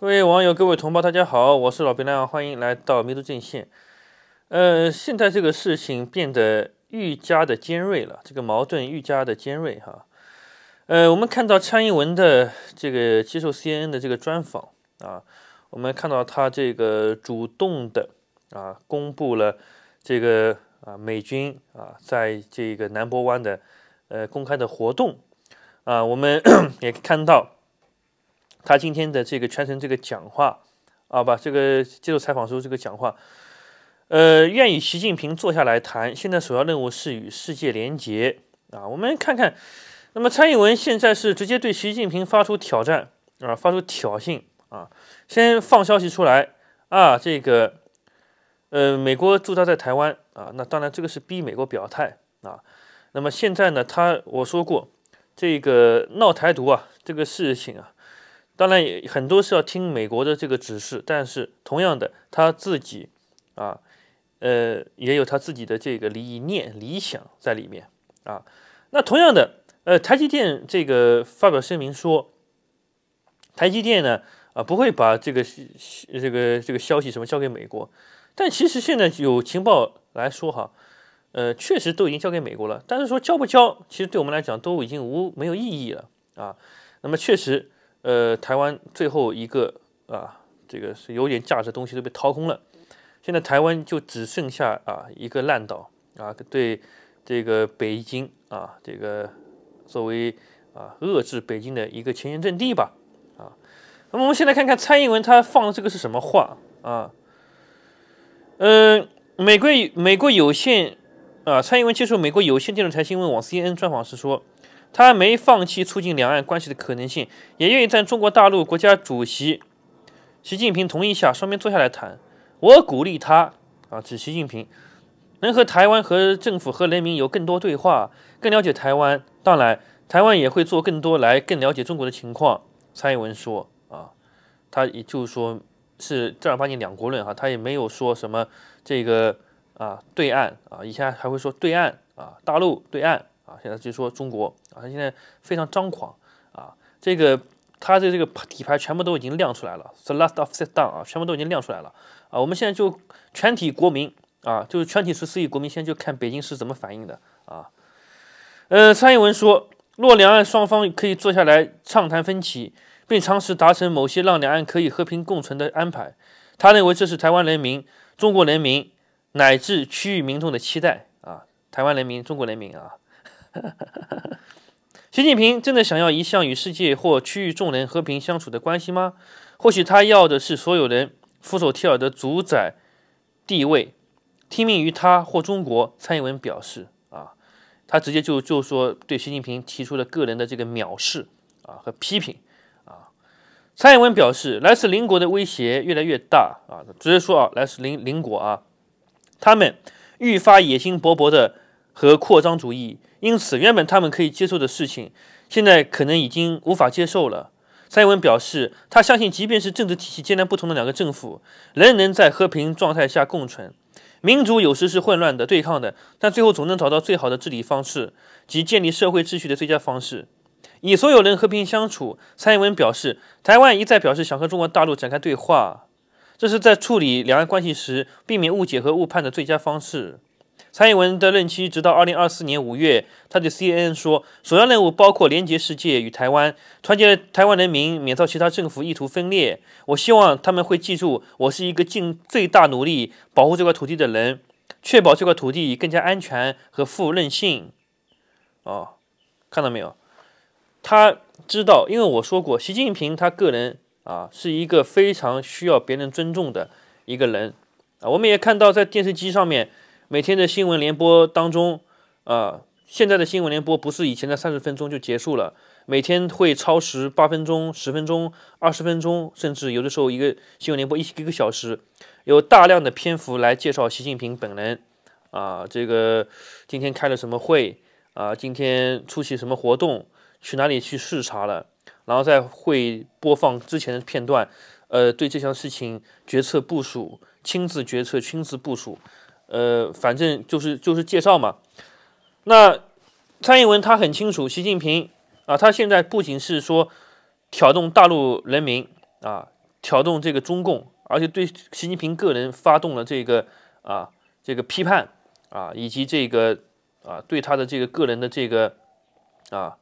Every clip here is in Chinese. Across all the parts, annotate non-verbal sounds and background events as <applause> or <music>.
各位网友，各位同胞，大家好，我是老毕亮，欢迎来到迷途阵线。呃，现在这个事情变得愈加的尖锐了，这个矛盾愈加的尖锐哈。呃，我们看到蔡英文的这个接受 CNN 的这个专访啊，我们看到他这个主动的啊，公布了这个啊美军啊在这个南波湾的呃公开的活动啊，我们 <coughs> 也看到。他今天的这个全程这个讲话，啊，把这个接受采访时候这个讲话，呃，愿与习近平坐下来谈。现在首要任务是与世界联结啊。我们看看，那么蔡英文现在是直接对习近平发出挑战啊，发出挑衅啊，先放消息出来啊。这个，呃，美国驻扎在台湾啊，那当然这个是逼美国表态啊。那么现在呢，他我说过这个闹台独啊，这个事情啊。当然也很多是要听美国的这个指示，但是同样的，他自己啊，呃，也有他自己的这个理念、理想在里面啊。那同样的，呃，台积电这个发表声明说，台积电呢啊不会把这个这个这个消息什么交给美国，但其实现在有情报来说哈，呃，确实都已经交给美国了。但是说交不交，其实对我们来讲都已经无没有意义了啊。那么确实。呃，台湾最后一个啊，这个是有点价值的东西都被掏空了，现在台湾就只剩下啊一个烂岛啊，对这个北京啊，这个作为啊遏制北京的一个前沿阵地吧啊。那么我们先来看看蔡英文他放的这个是什么话啊？嗯，美国美国有线啊，蔡英文接受美国有线电视台新闻网 CNN 专访时说。他没放弃促进两岸关系的可能性，也愿意在中国大陆国家主席习近平同意下，双边坐下来谈。我鼓励他啊，指习近平能和台湾和政府和人民有更多对话，更了解台湾。当然，台湾也会做更多来更了解中国的情况。蔡英文说啊，他也就是说是正儿八经两国论哈，他也没有说什么这个啊对岸啊，以前还会说对岸啊，大陆对岸。啊，现在就说中国啊，他现在非常张狂啊，这个他的这个底牌全部都已经亮出来了，The Last of Sit Down 啊，全部都已经亮出来了啊。我们现在就全体国民啊，就是全体十四亿国民，现在就看北京市怎么反应的啊。呃，蔡英文说，若两岸双方可以坐下来畅谈分歧，并尝试达成某些让两岸可以和平共存的安排，他认为这是台湾人民、中国人民乃至区域民众的期待啊。台湾人民、中国人民啊。<laughs> 习近平真的想要一项与世界或区域众人和平相处的关系吗？或许他要的是所有人俯首帖耳的主宰地位，听命于他或中国。蔡英文表示，啊，他直接就就说对习近平提出了个人的这个藐视啊和批评啊。蔡英文表示，来自邻国的威胁越来越大啊，直接说啊，来自邻邻国啊，他们愈发野心勃勃的。和扩张主义，因此原本他们可以接受的事情，现在可能已经无法接受了。蔡英文表示，他相信，即便是政治体系截然不同的两个政府，仍能在和平状态下共存。民主有时是混乱的、对抗的，但最后总能找到最好的治理方式及建立社会秩序的最佳方式，以所有人和平相处。蔡英文表示，台湾一再表示想和中国大陆展开对话，这是在处理两岸关系时避免误解和误判的最佳方式。蔡英文的任期直到二零二四年五月。他对 CNN 说：“首要任务包括连接世界与台湾，团结台湾人民，免遭其他政府意图分裂。我希望他们会记住，我是一个尽最大努力保护这块土地的人，确保这块土地更加安全和富任性。”哦，看到没有？他知道，因为我说过，习近平他个人啊是一个非常需要别人尊重的一个人啊。我们也看到在电视机上面。每天的新闻联播当中，啊，现在的新闻联播不是以前的三十分钟就结束了，每天会超时八分钟、十分钟、二十分钟，甚至有的时候一个新闻联播一一个小时，有大量的篇幅来介绍习近平本人，啊，这个今天开了什么会，啊，今天出席什么活动，去哪里去视察了，然后再会播放之前的片段，呃，对这项事情决策部署，亲自决策、亲自部署。呃，反正就是就是介绍嘛。那蔡英文他很清楚习近平啊，他现在不仅是说挑动大陆人民啊，挑动这个中共，而且对习近平个人发动了这个啊这个批判啊，以及这个啊对他的这个个人的这个啊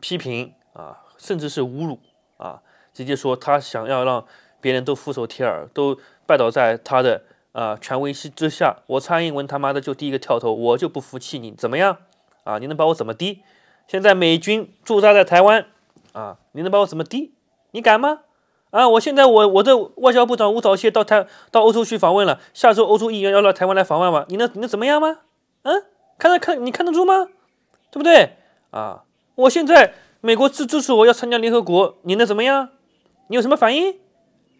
批评啊，甚至是侮辱啊，直接说他想要让别人都俯首帖耳，都拜倒在他的。啊！权威之下，我蔡英文他妈的就第一个跳头，我就不服气你怎么样？啊，你能把我怎么的？现在美军驻扎在台湾，啊，你能把我怎么的？你敢吗？啊，我现在我我这外交部长吴钊燮到台到欧洲去访问了，下周欧洲议员要到台湾来访问吗？你能你能怎么样吗？嗯，看得看你看得住吗？对不对？啊，我现在美国支支持我要参加联合国，你能怎么样？你有什么反应？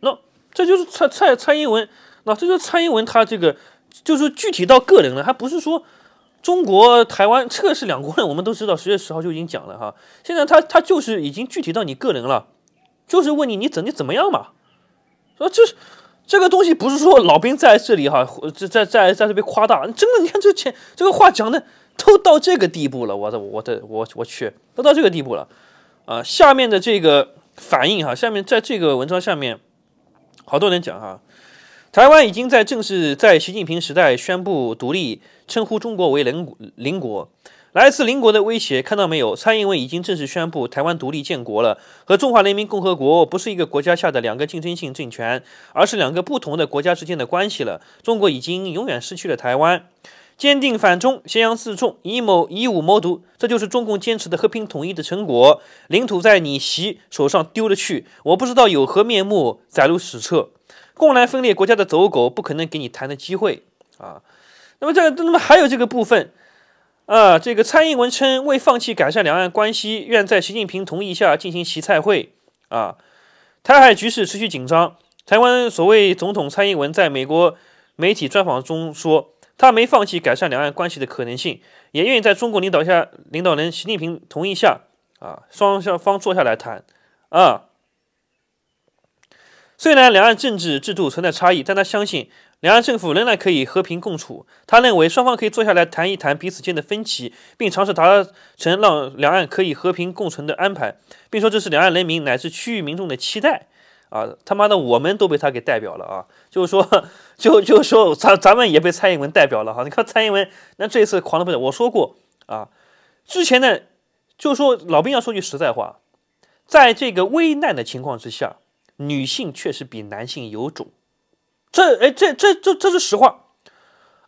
那这就是蔡蔡蔡英文。那这就蔡英文他这个，就是具体到个人了，还不是说中国台湾这个是两国人，我们都知道，十月十号就已经讲了哈。现在他他就是已经具体到你个人了，就是问你你怎你怎么样嘛？说这这个东西不是说老兵在这里哈，这在在在这边夸大，真的，你看这前这个话讲的都到这个地步了，我的我的我我去都到这个地步了啊。下面的这个反应哈，下面在这个文章下面，好多人讲哈。台湾已经在正式在习近平时代宣布独立，称呼中国为邻邻国，来自邻国的威胁，看到没有？蔡英文已经正式宣布台湾独立建国了，和中华人民共和国不是一个国家下的两个竞争性政权，而是两个不同的国家之间的关系了。中国已经永远失去了台湾，坚定反中，咸阳自重，以某以武谋独，这就是中共坚持的和平统一的成果。领土在你习手上丢了去，我不知道有何面目载入史册。公然分裂国家的走狗，不可能给你谈的机会啊！那么这，个，那么还有这个部分啊，这个蔡英文称未放弃改善两岸关系，愿在习近平同意下进行习菜会啊。台海局势持续紧张，台湾所谓总统蔡英文在美国媒体专访中说，他没放弃改善两岸关系的可能性，也愿意在中国领导下领导人习近平同意下啊，双方坐下来谈啊。虽然两岸政治制度存在差异，但他相信两岸政府仍然可以和平共处。他认为双方可以坐下来谈一谈彼此间的分歧，并尝试达成让两岸可以和平共存的安排，并说这是两岸人民乃至区域民众的期待。啊，他妈的，我们都被他给代表了啊！就是说，就就是说，咱咱们也被蔡英文代表了哈。你看蔡英文那这次狂得不得，我说过啊，之前呢，就说老兵要说句实在话，在这个危难的情况之下。女性确实比男性有种，这哎，这这这这是实话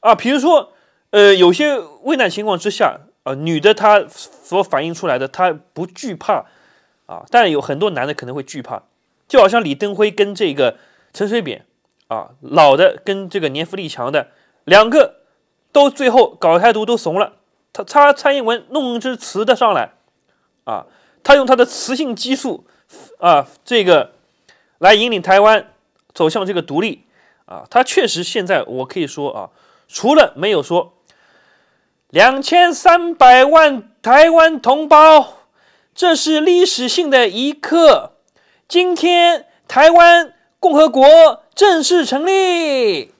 啊。比如说，呃，有些危难情况之下啊，女的她所反映出来的她不惧怕啊，但有很多男的可能会惧怕。就好像李登辉跟这个陈水扁啊，老的跟这个年富力强的两个都最后搞台独都怂了，他他蔡英文弄一只雌的上来啊，他用他的雌性激素啊，这个。来引领台湾走向这个独立啊！他确实现在我可以说啊，除了没有说两千三百万台湾同胞，这是历史性的一刻。今天台湾共和国正式成立。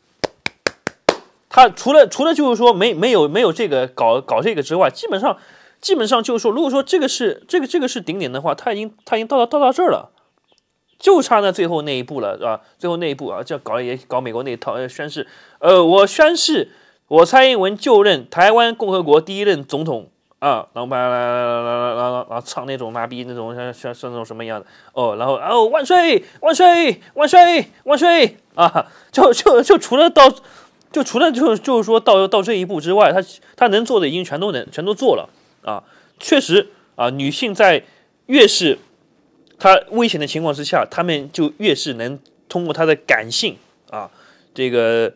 他除了除了就是说没没有没有这个搞搞这个之外，基本上基本上就是说，如果说这个是这个这个是顶点的话，他已经他已经到到到到这儿了。就差那最后那一步了，是吧？最后那一步啊，就搞也搞美国那套宣誓，呃，我宣誓，我蔡英文就任台湾共和国第一任总统啊，然后来来来来来来来唱那种妈逼那种像像像那种什么样的哦，然后哦万岁万岁万岁万岁啊！就就就除了到就除了就就是说到到这一步之外，他他能做的已经全都能全都做了啊，确实啊，女性在越是他危险的情况之下，他们就越是能通过他的感性啊，这个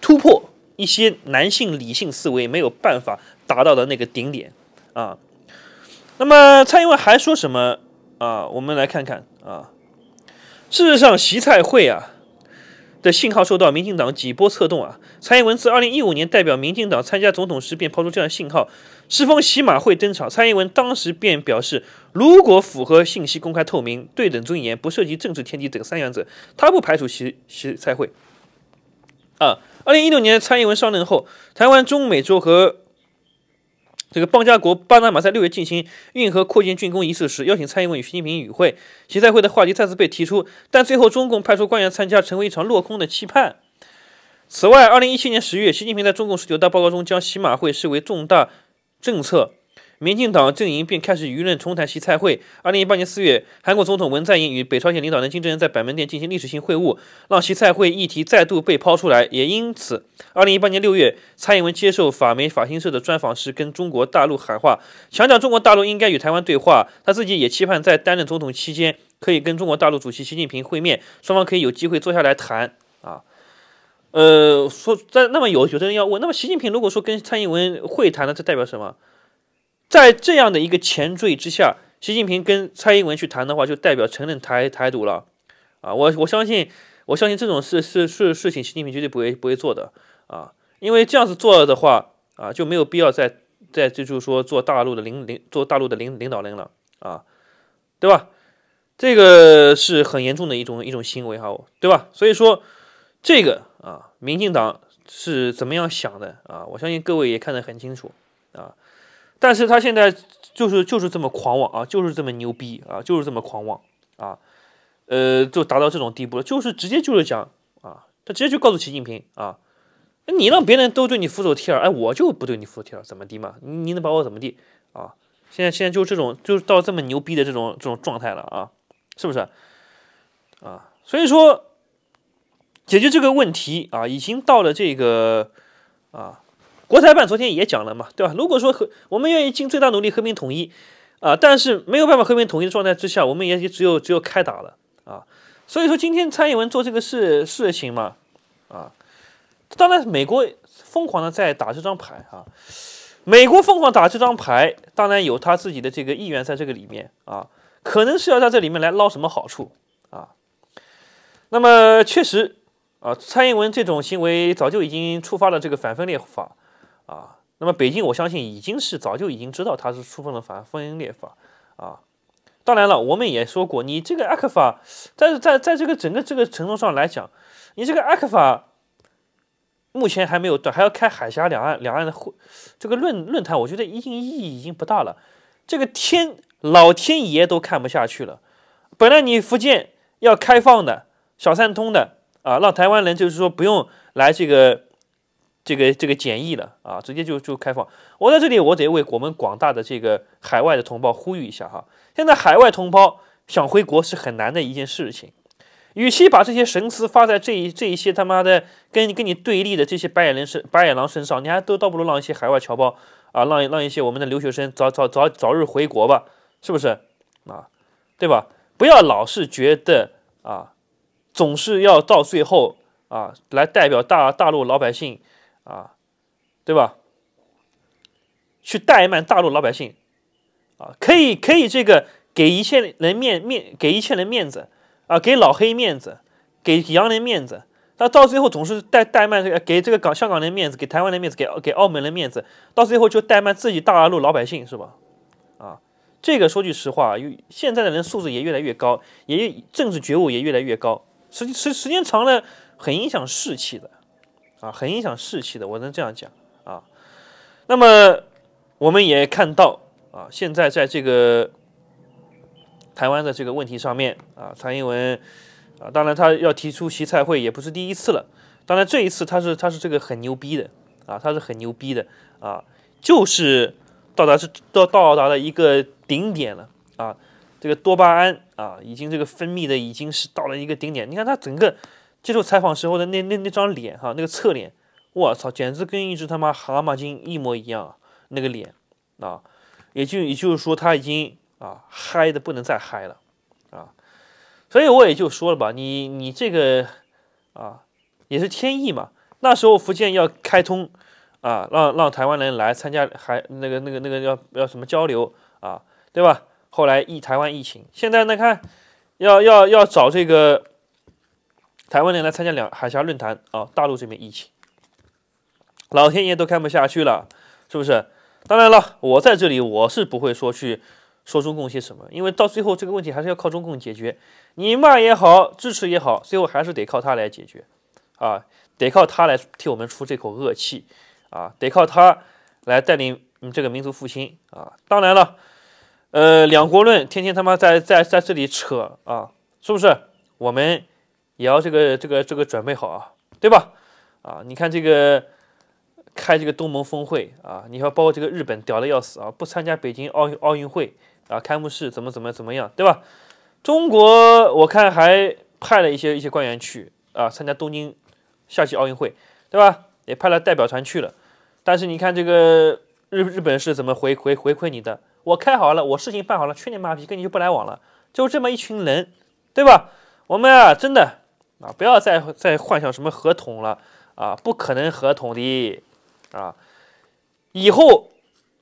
突破一些男性理性思维没有办法达到的那个顶点啊。那么蔡英文还说什么啊？我们来看看啊。事实上，习蔡会啊的信号受到民进党几波策动啊。蔡英文自2015年代表民进党参加总统时，便抛出这样信号。适逢习马会登场，蔡英文当时便表示。如果符合信息公开、透明、对等、尊严，不涉及政治天敌等三原则，他不排除习习参会。啊，二零一六年蔡英文上任后，台湾中美洲和这个邦家国巴拿马在六月进行运河扩建竣工仪式时，邀请蔡英文与习近平与会，习赛会的话题再次被提出，但最后中共派出官员参加，成为一场落空的期盼。此外，二零一七年十月，习近平在中共十九大报告中将洗马会视为重大政策。民进党阵营便开始舆论重谈习蔡会。二零一八年四月，韩国总统文在寅与北朝鲜领导人金正恩在板门店进行历史性会晤，让习蔡会议题再度被抛出来。也因此，二零一八年六月，蔡英文接受法媒法新社的专访时，跟中国大陆喊话，强调中国大陆应该与台湾对话。他自己也期盼在担任总统期间可以跟中国大陆主席习近平会面，双方可以有机会坐下来谈。啊，呃，说在那么有有的人要问，那么习近平如果说跟蔡英文会谈，那这代表什么？在这样的一个前缀之下，习近平跟蔡英文去谈的话，就代表承认台台独了，啊，我我相信，我相信这种事事事事情，习近平绝对不会不会做的，啊，因为这样子做的话，啊，就没有必要再再就是说做大陆的领领做大陆的领领导人了，啊，对吧？这个是很严重的一种一种行为哈，对吧？所以说这个啊，民进党是怎么样想的啊？我相信各位也看得很清楚，啊。但是他现在就是就是这么狂妄啊，就是这么牛逼啊，就是这么狂妄啊，呃，就达到这种地步了，就是直接就是讲啊，他直接就告诉习近平啊，你让别人都对你俯首帖耳，哎，我就不对你俯帖耳，怎么的嘛？你能把我怎么地啊？现在现在就这种，就是到这么牛逼的这种这种状态了啊，是不是？啊，所以说，解决这个问题啊，已经到了这个啊。国台办昨天也讲了嘛，对吧？如果说和我们愿意尽最大努力和平统一，啊，但是没有办法和平统一的状态之下，我们也就只有只有开打了啊。所以说今天蔡英文做这个事事情嘛，啊，当然美国疯狂的在打这张牌啊，美国疯狂打这张牌，当然有他自己的这个意愿在这个里面啊，可能是要在这里面来捞什么好处啊。那么确实啊，蔡英文这种行为早就已经触发了这个反分裂法。啊，那么北京，我相信已经是早就已经知道他是触碰了反分裂法，啊，当然了，我们也说过，你这个阿克法，在在在这个整个这个程度上来讲，你这个阿克法目前还没有断，还要开海峡两岸两岸的会这个论论坛，我觉得已经意义已经不大了。这个天老天爷都看不下去了，本来你福建要开放的小三通的啊，让台湾人就是说不用来这个。这个这个简易了啊，直接就就开放。我在这里，我得为我们广大的这个海外的同胞呼吁一下哈。现在海外同胞想回国是很难的一件事情，与其把这些神思发在这一这一些他妈的跟跟你对立的这些白眼人身白眼狼身上，你还都倒不如让一些海外侨胞啊，让让一些我们的留学生早早早早日回国吧，是不是啊？对吧？不要老是觉得啊，总是要到最后啊来代表大大陆老百姓。啊，对吧？去怠慢大陆老百姓，啊，可以可以，这个给一切人面面，给一切人面子，啊，给老黑面子，给洋人面子，他到最后总是怠怠慢这个给这个港香港人面子，给台湾人面子，给给澳门人面子，到最后就怠慢自己大陆老百姓是吧？啊，这个说句实话，现在的人素质也越来越高，也政治觉悟也越来越高，时时时间长了，很影响士气的。啊，很影响士气的，我能这样讲啊。那么我们也看到啊，现在在这个台湾的这个问题上面啊，蔡英文啊，当然他要提出习菜会也不是第一次了。当然这一次他是他是这个很牛逼的啊，他是很牛逼的啊，就是到达是到到达了一个顶点了啊，这个多巴胺啊，已经这个分泌的已经是到了一个顶点。你看他整个。接受采访时候的那那那张脸哈，那个侧脸，我操，简直跟一只他妈蛤蟆精一模一样，那个脸，啊，也就也就是说他已经啊嗨的不能再嗨了，啊，所以我也就说了吧，你你这个啊也是天意嘛，那时候福建要开通啊，让让台湾人来参加还那个那个那个要要什么交流啊，对吧？后来疫台湾疫情，现在那看要要要找这个。台湾人来参加两海峡论坛啊，大陆这边疫情，老天爷都看不下去了，是不是？当然了，我在这里我是不会说去说中共些什么，因为到最后这个问题还是要靠中共解决。你骂也好，支持也好，最后还是得靠他来解决啊，得靠他来替我们出这口恶气啊，得靠他来带领这个民族复兴啊。当然了，呃，两国论天天他妈在在在这里扯啊，是不是？我们。也要这个这个这个准备好啊，对吧？啊，你看这个开这个东盟峰会啊，你说包括这个日本屌的要死啊，不参加北京奥运奥运会啊开幕式怎么怎么怎么样，对吧？中国我看还派了一些一些官员去啊参加东京夏季奥运会，对吧？也派了代表团去了，但是你看这个日日本是怎么回回回馈你的？我开好了，我事情办好了，去你妈逼，跟你就不来往了，就这么一群人，对吧？我们啊，真的。啊，不要再再幻想什么合同了啊，不可能合同的啊！以后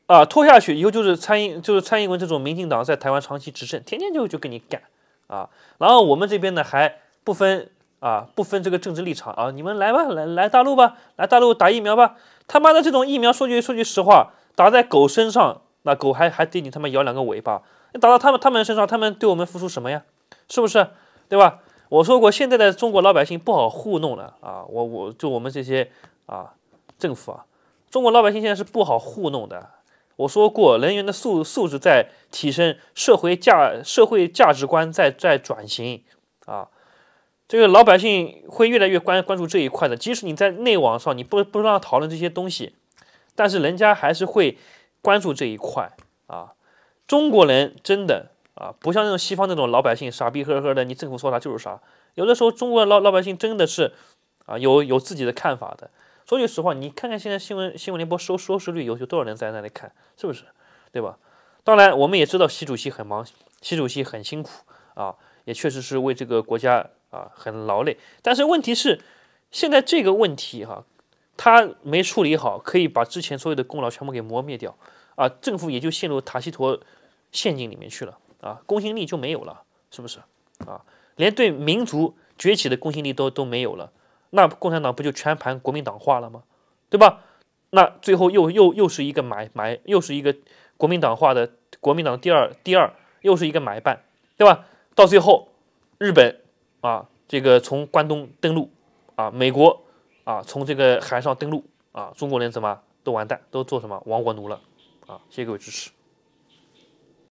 啊，拖下去以后就是蔡英就是蔡英文这种民进党在台湾长期执政，天天就就跟你干啊。然后我们这边呢还不分啊，不分这个政治立场啊，你们来吧，来来大陆吧，来大陆打疫苗吧。他妈的这种疫苗，说句说句实话，打在狗身上，那狗还还得你他妈摇两个尾巴。你打到他们他们身上，他们对我们付出什么呀？是不是？对吧？我说过，现在的中国老百姓不好糊弄了啊！我我就我们这些啊，政府啊，中国老百姓现在是不好糊弄的。我说过，人员的素素质在提升，社会价社会价值观在在转型啊，这个老百姓会越来越关关注这一块的。即使你在内网上你不不让讨论这些东西，但是人家还是会关注这一块啊！中国人真的。啊，不像那种西方那种老百姓傻逼呵呵的，你政府说啥就是啥。有的时候，中国老老百姓真的是，啊，有有自己的看法的。说句实话，你看看现在新闻新闻联播收收视率，有有多少人在那里看，是不是？对吧？当然，我们也知道习主席很忙，习主席很辛苦啊，也确实是为这个国家啊很劳累。但是问题是，现在这个问题哈，他没处理好，可以把之前所有的功劳全部给磨灭掉啊，政府也就陷入塔西佗陷阱里面去了。啊，公信力就没有了，是不是？啊，连对民族崛起的公信力都都没有了，那共产党不就全盘国民党化了吗？对吧？那最后又又又是一个买买，又是一个国民党化的国民党第二第二，又是一个买办，对吧？到最后，日本啊，这个从关东登陆啊，美国啊，从这个海上登陆啊，中国人怎么都完蛋，都做什么亡国奴了啊！谢谢各位支持。